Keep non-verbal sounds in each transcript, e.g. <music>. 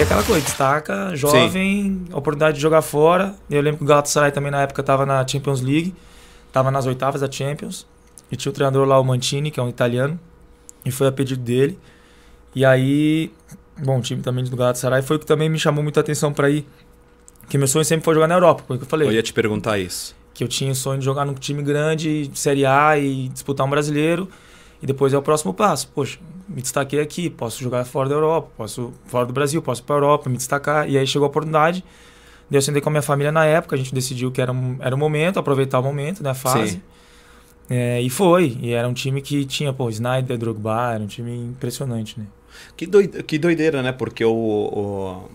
E aquela coisa, destaca, jovem, Sim. oportunidade de jogar fora. Eu lembro que o Galatasaray também na época estava na Champions League, estava nas oitavas da Champions. E tinha o treinador lá, o Mantini, que é um italiano, e foi a pedido dele. E aí, bom, o time também do Galatasaray foi o que também me chamou muita atenção para ir. Que meu sonho sempre foi jogar na Europa, foi o que eu falei. Eu ia te perguntar isso. Que eu tinha o sonho de jogar num time grande, Série A e disputar um brasileiro. E depois é o próximo passo. Poxa, me destaquei aqui, posso jogar fora da Europa, posso fora do Brasil, posso para a Europa, me destacar. E aí chegou a oportunidade de eu sentei com a minha família na época, a gente decidiu que era, um, era o momento, aproveitar o momento, né, a fase. É, e foi. E era um time que tinha, pô, Snyder, Drogba, era um time impressionante, né? Que, doide, que doideira, né? Porque o, o,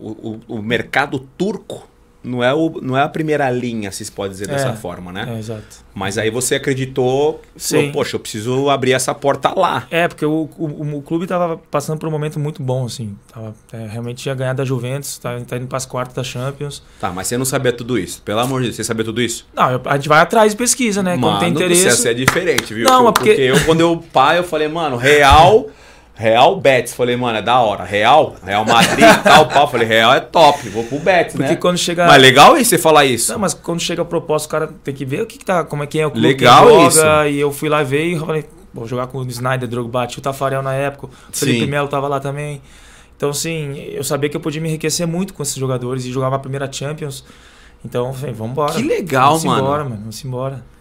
o, o mercado turco não é, o, não é a primeira linha, se pode dizer é, dessa forma, né? É, exato. Mas aí você acreditou, falou, poxa, eu preciso abrir essa porta lá. É, porque o, o, o clube estava passando por um momento muito bom, assim. Tava, é, realmente tinha ganhado da Juventus, tá, tá indo para as quartas da Champions. Tá, mas você não sabia tudo isso. Pelo amor de Deus, você sabia tudo isso? Não, a gente vai atrás e pesquisa, né? Mano, quando tem interesse. Mano, é diferente, viu? Não, porque... É porque eu, quando eu pai, eu falei, mano, real... <laughs> Real Betis. Falei, mano, é da hora. Real? Real Madrid, <laughs> tal, pau. Falei, Real é top, vou pro Betis, né? Porque né? quando chega... Mas legal isso, você falar isso. Não, mas quando chega a proposta, o cara tem que ver o que, que tá, como é que é o clube legal joga, Isso. E eu fui lá ver e falei, vou jogar com o Snyder, Drogba, o Tafarel na época, o Felipe Melo tava lá também. Então, assim, eu sabia que eu podia me enriquecer muito com esses jogadores e jogava a primeira Champions. Então, falei, vamos embora. Que legal, vamos mano. Vamos embora, mano. Vamos embora.